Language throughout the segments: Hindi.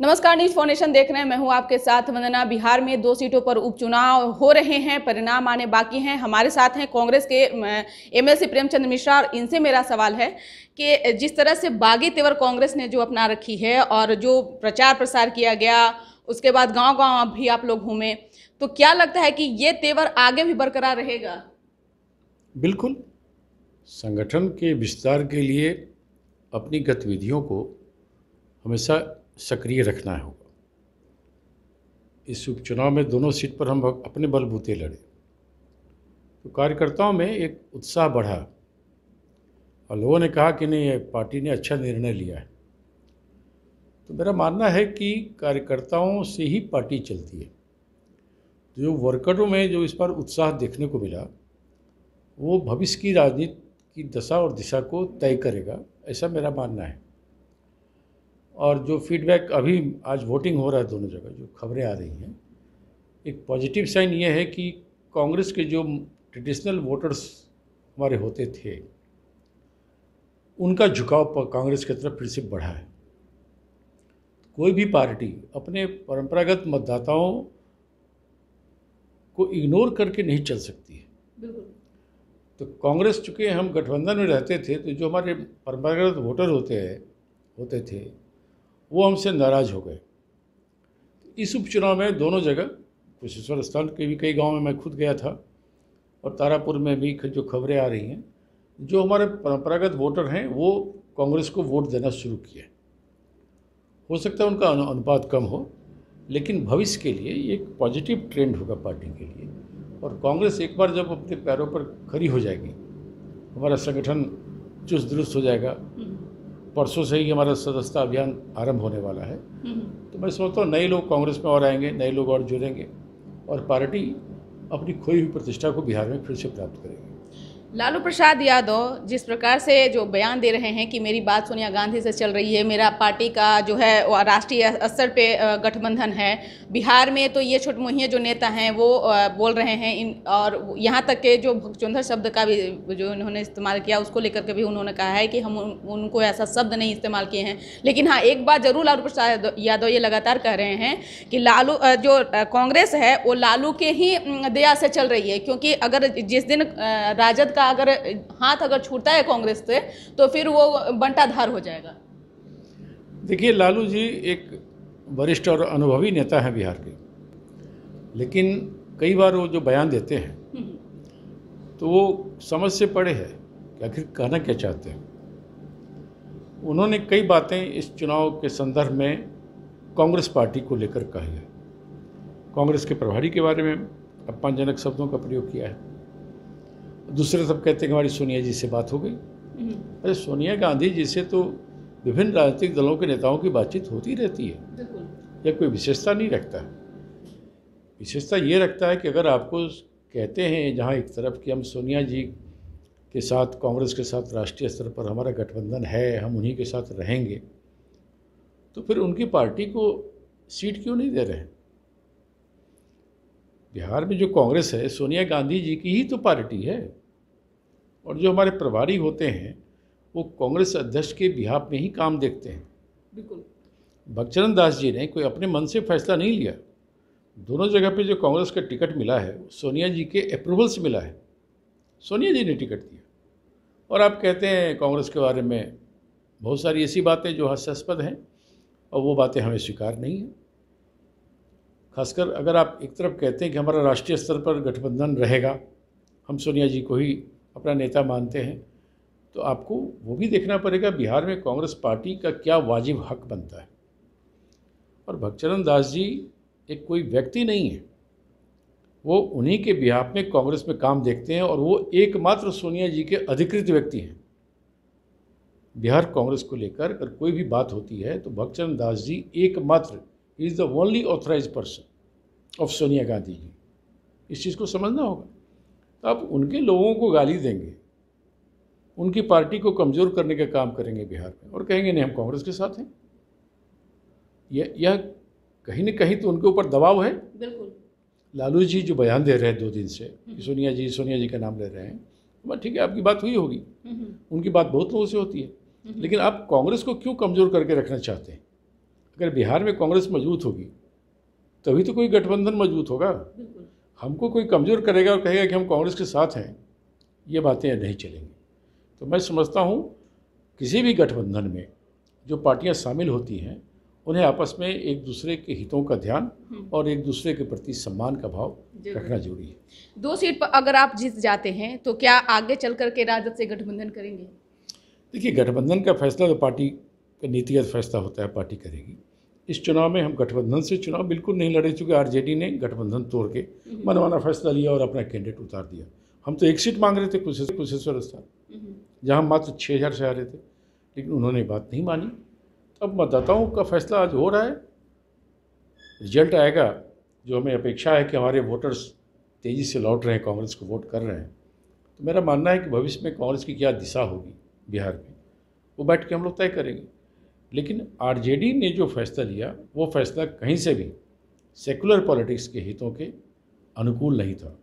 नमस्कार न्यूज फाउंडेशन देख रहे हैं मैं हूं आपके साथ वंदना बिहार में दो सीटों पर उपचुनाव हो रहे हैं परिणाम आने बाकी हैं हमारे साथ हैं कांग्रेस के एमएलसी प्रेमचंद मिश्रा और इनसे मेरा सवाल है कि जिस तरह से बागी तेवर कांग्रेस ने जो अपना रखी है और जो प्रचार प्रसार किया गया उसके बाद गाँव गाँव भी आप लोग घूमे तो क्या लगता है कि ये तेवर आगे भी बरकरार रहेगा बिल्कुल संगठन के विस्तार के लिए अपनी गतिविधियों को हमेशा सक्रिय रखना होगा इस उपचुनाव में दोनों सीट पर हम अपने बलबूते लड़े तो कार्यकर्ताओं में एक उत्साह बढ़ा और लोगों ने कहा कि नहीं पार्टी ने अच्छा निर्णय लिया है तो मेरा मानना है कि कार्यकर्ताओं से ही पार्टी चलती है जो वर्करों में जो इस बार उत्साह देखने को मिला वो भविष्य की राजनीति की दशा और दिशा को तय करेगा ऐसा मेरा मानना है और जो फीडबैक अभी आज वोटिंग हो रहा है दोनों जगह जो खबरें आ रही हैं एक पॉजिटिव साइन ये है कि कांग्रेस के जो ट्रेडिशनल वोटर्स हमारे होते थे उनका झुकाव कांग्रेस की तरफ फिर से बढ़ा है कोई भी पार्टी अपने परंपरागत मतदाताओं को इग्नोर करके नहीं चल सकती है तो कांग्रेस चूँकि हम गठबंधन में रहते थे तो जो हमारे परंपरागत वोटर होते हैं होते थे वो हमसे नाराज़ हो गए इस उपचुनाव में दोनों जगह कुशेश्वर स्थान के भी कई गांव में मैं खुद गया था और तारापुर में भी जो खबरें आ रही हैं जो हमारे परंपरागत वोटर हैं वो कांग्रेस को वोट देना शुरू किया हो सकता है उनका अनुपात कम हो लेकिन भविष्य के लिए ये एक पॉजिटिव ट्रेंड होगा पार्टी के लिए और कांग्रेस एक बार जब अपने पैरों पर खड़ी हो जाएगी हमारा संगठन चुस्त दुरुस्त हो जाएगा परसों से ही हमारा सदस्यता अभियान आरंभ होने वाला है हम्म। तो मैं समझता हूँ नए लोग कांग्रेस में और आएंगे नए लोग और जुड़ेंगे और पार्टी अपनी खोई हुई प्रतिष्ठा को बिहार में फिर से प्राप्त करेगी लालू प्रसाद यादव जिस प्रकार से जो बयान दे रहे हैं कि मेरी बात सोनिया गांधी से चल रही है मेरा पार्टी का जो है राष्ट्रीय स्तर पे गठबंधन है बिहार में तो ये छोट मोहिए जो नेता हैं वो बोल रहे हैं इन और यहाँ तक के जो चुंधर शब्द का भी जो इन्होंने इस्तेमाल किया उसको लेकर के भी उन्होंने कहा है कि हम उनको ऐसा शब्द नहीं इस्तेमाल किए हैं लेकिन हाँ एक बात ज़रूर लालू प्रसाद यादव ये लगातार कह रहे हैं कि लालू जो कांग्रेस है वो लालू के ही दया से चल रही है क्योंकि अगर जिस दिन राजद का अगर हाथ अगर छूटता है कांग्रेस से तो फिर वो बंटाधार हो जाएगा देखिए लालू जी एक वरिष्ठ और अनुभवी नेता हैं बिहार के लेकिन कई बार वो जो बयान देते हैं तो वो समझ से पड़े हैं कि आखिर कहना क्या चाहते हैं उन्होंने कई बातें इस चुनाव के संदर्भ में कांग्रेस पार्टी को लेकर कही है कांग्रेस के प्रभारी के बारे में अपमानजनक शब्दों का प्रयोग किया है दूसरे सब कहते हैं कि हमारी सोनिया जी से बात हो गई हम्म। अरे सोनिया गांधी जी से तो विभिन्न राजनीतिक दलों के नेताओं की बातचीत होती रहती है यह कोई विशेषता नहीं रखता विशेषता ये रखता है कि अगर आपको कहते हैं जहाँ एक तरफ कि हम सोनिया जी के साथ कांग्रेस के साथ राष्ट्रीय स्तर पर हमारा गठबंधन है हम उन्हीं के साथ रहेंगे तो फिर उनकी पार्टी को सीट क्यों नहीं दे रहे हैं बिहार में जो कांग्रेस है सोनिया गांधी जी की ही तो पार्टी है और जो हमारे प्रभारी होते हैं वो कांग्रेस अध्यक्ष के बिहाब में ही काम देखते हैं बिल्कुल भगचरण दास जी ने कोई अपने मन से फैसला नहीं लिया दोनों जगह पे जो कांग्रेस का टिकट मिला है सोनिया जी के अप्रूवल से मिला है सोनिया जी ने टिकट दिया और आप कहते हैं कांग्रेस के बारे में बहुत सारी ऐसी बातें जो हास्यास्पद हैं और वो बातें हमें स्वीकार नहीं हैं खासकर अगर आप एक तरफ कहते हैं कि हमारा राष्ट्रीय स्तर पर गठबंधन रहेगा हम सोनिया जी को ही अपना नेता मानते हैं तो आपको वो भी देखना पड़ेगा बिहार में कांग्रेस पार्टी का क्या वाजिब हक बनता है और भक्तचरण दास जी एक कोई व्यक्ति नहीं है वो उन्हीं के बिहार में कांग्रेस में काम देखते हैं और वो एकमात्र सोनिया जी के अधिकृत व्यक्ति हैं बिहार कांग्रेस को लेकर अगर कोई भी बात होती है तो भक्तचरण दास जी एकमात्र is the only authorise person of Sonia Gandhi ji इस चीज़ को समझना होगा अब उनके लोगों को गाली देंगे उनकी पार्टी को कमज़ोर करने का काम करेंगे बिहार में और कहेंगे नहीं हम कांग्रेस के साथ हैं यह यह कहीं ना कहीं तो उनके ऊपर दबाव है बिल्कुल लालू जी जो बयान दे रहे हैं दो दिन से कि हम्म। सोनिया जी सोनिया जी का नाम ले रहे हैं तो बस ठीक है आपकी बात हुई होगी हम्म, हम्म। उनकी बात बहुत लोगों से होती है लेकिन आप कांग्रेस को क्यों कमज़ोर करके रखना चाहते हैं अगर बिहार में कांग्रेस मजबूत होगी तभी तो कोई गठबंधन मजबूत होगा हमको कोई कमज़ोर करेगा और कहेगा कि हम कांग्रेस के साथ हैं ये बातें नहीं चलेंगी तो मैं समझता हूँ किसी भी गठबंधन में जो पार्टियाँ शामिल होती हैं उन्हें आपस में एक दूसरे के हितों का ध्यान हम्म। और एक दूसरे के प्रति सम्मान का भाव रखना जरूरी है दो सीट पर अगर आप जीत जाते हैं तो क्या आगे चल कर के राजद से गठबंधन करेंगे देखिए गठबंधन का फैसला तो पार्टी का नीतिगत फैसला होता है पार्टी करेगी इस चुनाव में हम गठबंधन से चुनाव बिल्कुल नहीं लड़े चूँकि आरजेडी ने गठबंधन तोड़ के हम्म। मनमाना फैसला लिया और अपना कैंडिडेट उतार दिया हम तो एक सीट मांग रहे थे कुशेश्वर कुशेश्वर स्थान हम्म। जहाँ मात्र छः हज़ार से आ रहे थे लेकिन उन्होंने बात नहीं मानी अब मतदाताओं का फैसला आज हो रहा है रिजल्ट आएगा जो हमें अपेक्षा है कि हमारे वोटर्स तेज़ी से लौट रहे हैं कांग्रेस को वोट कर रहे हैं तो मेरा मानना है कि भविष्य में कांग्रेस की क्या दिशा होगी बिहार में वो बैठ के हम लोग तय करेंगे लेकिन आरजेडी ने जो फैसला लिया वो फैसला कहीं से भी सेकुलर पॉलिटिक्स के हितों के अनुकूल नहीं था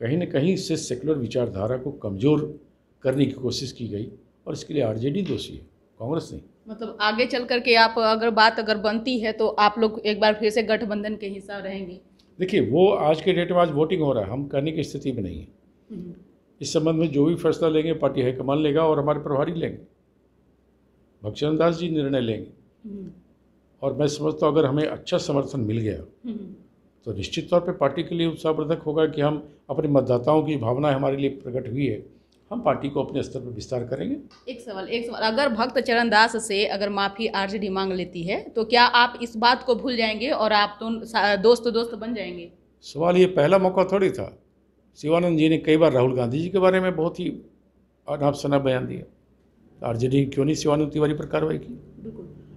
कहीं ना कहीं इससे सेकुलर विचारधारा को कमज़ोर करने की कोशिश की गई और इसके लिए आरजेडी दोषी है कांग्रेस नहीं मतलब आगे चल कर के आप अगर बात अगर बनती है तो आप लोग एक बार फिर से गठबंधन के हिस्सा रहेंगे देखिए वो आज के डेट में आज वोटिंग हो रहा है हम करने की स्थिति में नहीं है हम्म। इस संबंध में जो भी फैसला लेंगे पार्टी हाईकमान लेगा और हमारे प्रभारी लेंगे भक्शन दास जी निर्णय लेंगे हम्म। और मैं समझता हूँ अगर हमें अच्छा समर्थन मिल गया हम्म। तो निश्चित तौर पे पार्टी के लिए उत्साहवर्धक होगा कि हम अपने मतदाताओं की भावना हमारे लिए प्रकट हुई है हम पार्टी को अपने स्तर पर विस्तार करेंगे एक सवाल एक सवाल अगर भक्त चरण दास से अगर माफी आरजेडी मांग लेती है तो क्या आप इस बात को भूल जाएंगे और आप तो दोस्त दोस्त बन जाएंगे सवाल ये पहला मौका थोड़ी था शिवानंद जी ने कई बार राहुल गांधी जी के बारे में बहुत ही अनाप सना बयान दिया आरजेडी क्यों नहीं शिवानंद तिवारी पर कार्रवाई की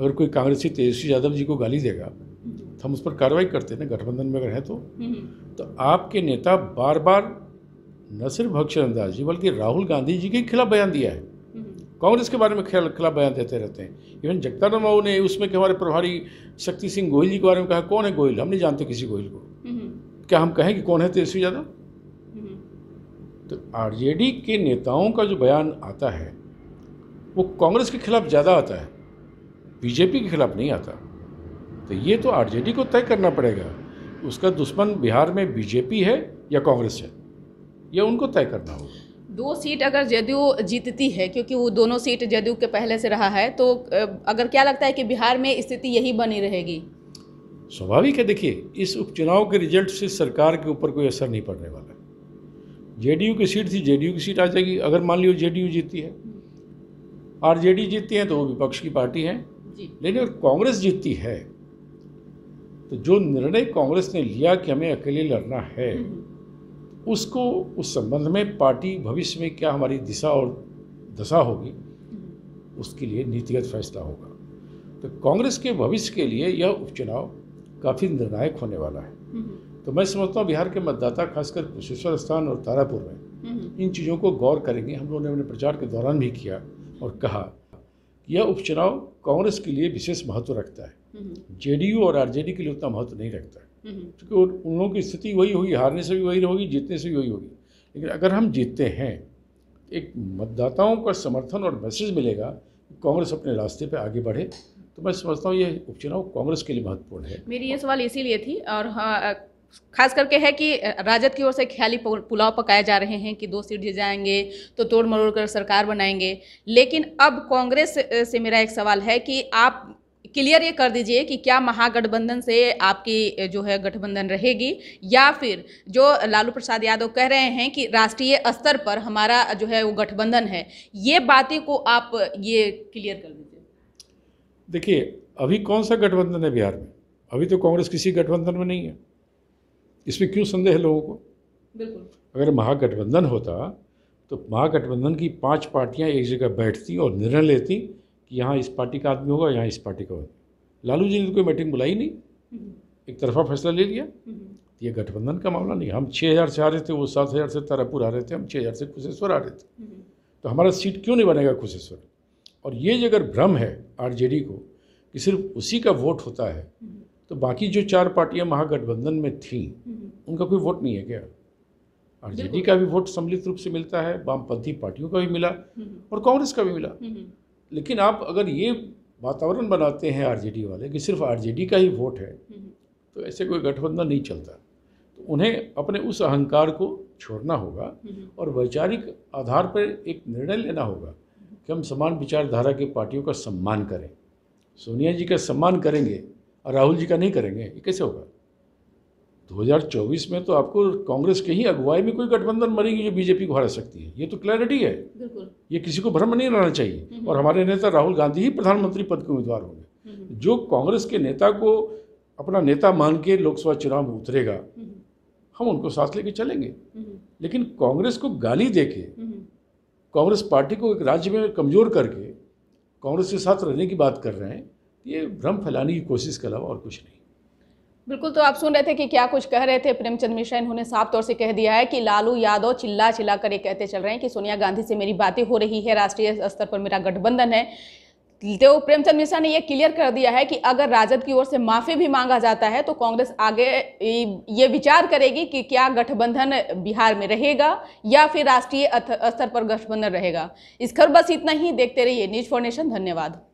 अगर कोई कांग्रेसी तेजस्वी यादव जी को गाली देगा हम्म। तो हम उस पर कार्रवाई करते ना गठबंधन में अगर है तो हम्म, हम्म। तो आपके नेता बार बार न सिर्फ अंदाज जी बल्कि राहुल गांधी जी के खिलाफ बयान दिया है कांग्रेस के बारे में खिलाफ बयान देते रहते हैं इवन जगताराम बाबू ने उसमें के हमारे प्रभारी शक्ति सिंह गोहिल जी के बारे में कहा कौन है गोयल हम नहीं जानते किसी गोयल को क्या हम कहें कि कौन है तेजस्वी यादव तो आरजेडी के नेताओं का जो बयान आता है वो कांग्रेस के खिलाफ ज़्यादा आता है बीजेपी के खिलाफ नहीं आता तो ये तो आरजेडी को तय करना पड़ेगा उसका दुश्मन बिहार में बीजेपी है या कांग्रेस है यह उनको तय करना होगा दो सीट अगर जदयू जीतती है क्योंकि वो दोनों सीट जदयू के पहले से रहा है तो अगर क्या लगता है कि बिहार में स्थिति यही बनी रहेगी स्वाभाविक है देखिए इस उपचुनाव के रिजल्ट से सरकार के ऊपर कोई असर नहीं पड़ने वाला जेडीयू की सीट थी जेडीयू की सीट आ जाएगी अगर मान लियो जेडीयू जीतती है आरजेडी जीतती है तो वो विपक्ष की पार्टी है लेकिन अगर कांग्रेस जीतती है तो जो निर्णय कांग्रेस ने लिया कि हमें अकेले लड़ना है हम्म। उसको उस संबंध में पार्टी भविष्य में क्या हमारी दिशा और दशा होगी हम्म। उसके लिए नीतिगत फैसला होगा तो कांग्रेस के भविष्य के लिए यह उपचुनाव काफ़ी निर्णायक होने वाला है हम्म। तो मैं समझता हूँ बिहार के मतदाता खासकर कुशेश्वर स्थान और तारापुर में इन चीज़ों को गौर करेंगे हम लोगों ने अपने प्रचार के दौरान भी किया और कहा यह उपचुनाव कांग्रेस के लिए विशेष महत्व रखता है हम्म, हम्म। जेडीयू और आरजेडी के लिए उतना महत्व नहीं रखता हम्म, क्योंकि उन लोगों की स्थिति वही होगी हारने से भी वही होगी जीतने से भी वही होगी लेकिन अगर हम जीतते हैं तो एक मतदाताओं का समर्थन और मैसेज मिलेगा कांग्रेस अपने रास्ते पर आगे बढ़े तो मैं समझता हूँ ये उपचुनाव कांग्रेस के लिए महत्वपूर्ण है मेरी ये सवाल इसीलिए थी और हाँ खास करके है कि राजद की ओर से ख्याली पुलाव पकाए जा रहे हैं कि दो सीट जीत जाएंगे तो तोड़ मरोड़ कर सरकार बनाएंगे लेकिन अब कांग्रेस से मेरा एक सवाल है कि आप क्लियर ये कर दीजिए कि क्या महागठबंधन से आपकी जो है गठबंधन रहेगी या फिर जो लालू प्रसाद यादव कह रहे हैं कि राष्ट्रीय स्तर पर हमारा जो है वो गठबंधन है ये बातें को आप ये क्लियर कर दीजिए देखिए अभी कौन सा गठबंधन है बिहार में अभी तो कांग्रेस किसी गठबंधन में नहीं है इसमें क्यों संदेह है लोगों को बिल्कुल अगर महागठबंधन होता तो महागठबंधन की पांच पार्टियां एक जगह बैठती और निर्णय लेती कि यहाँ इस पार्टी का आदमी होगा यहाँ इस पार्टी का होगा लालू जी ने तो कोई मीटिंग बुलाई नहीं, हम्म। एक तरफा फैसला ले लिया हम्म। ये गठबंधन का मामला नहीं हम छः हज़ार से आ रहे थे वो सात हज़ार से तारापुर आ रहे थे हम छः हज़ार से कुशेश्वर आ रहे थे हम्म। तो हमारा सीट क्यों नहीं बनेगा कुशेश्वर और ये जो अगर भ्रम है आरजेडी को कि सिर्फ उसी का वोट होता है तो बाकी जो चार पार्टियां महागठबंधन में थी हम्म। उनका कोई वोट नहीं है क्या आरजेडी का भी वोट सम्मिलित रूप से मिलता है वामपंथी पार्टियों का भी मिला हम्म। और कांग्रेस का भी मिला हम्म। लेकिन आप अगर ये वातावरण बनाते हैं आरजेडी वाले कि सिर्फ आरजेडी का ही वोट है तो ऐसे कोई गठबंधन नहीं चलता तो उन्हें अपने उस अहंकार को छोड़ना होगा और वैचारिक आधार पर एक निर्णय लेना होगा कि हम समान विचारधारा के पार्टियों का सम्मान करें सोनिया जी का सम्मान करेंगे और राहुल जी का नहीं करेंगे ये कैसे होगा 2024 में तो आपको कांग्रेस के ही अगुवाई में कोई गठबंधन मरेगी जो बीजेपी को हरा सकती है ये तो क्लैरिटी है ये किसी को भ्रम नहीं रहना चाहिए हम्म। और हमारे नेता राहुल गांधी ही प्रधानमंत्री पद के उम्मीदवार होंगे हम्म। जो कांग्रेस के नेता को अपना नेता मान के लोकसभा चुनाव में उतरेगा हम्म। हम उनको साथ लेके चलेंगे लेकिन कांग्रेस को गाली दे के कांग्रेस पार्टी को एक राज्य में कमज़ोर करके कांग्रेस के साथ रहने की बात कर रहे हैं ये भ्रम फैलाने की कोशिश के अलावा और कुछ नहीं बिल्कुल तो आप सुन रहे थे कि क्या कुछ कह रहे थे प्रेमचंद मिश्रा इन्होंने साफ तौर से कह दिया है कि लालू यादव चिल्ला चिल्ला कर ये कहते चल रहे हैं कि सोनिया गांधी से मेरी बातें हो रही है राष्ट्रीय स्तर पर मेरा गठबंधन है तो प्रेमचंद मिश्रा ने यह क्लियर कर दिया है कि अगर राजद की ओर से माफी भी मांगा जाता है तो कांग्रेस आगे ये विचार करेगी कि क्या गठबंधन बिहार में रहेगा या फिर राष्ट्रीय स्तर पर गठबंधन रहेगा इस खबर बस इतना ही देखते रहिए न्यूज फॉर नेशन धन्यवाद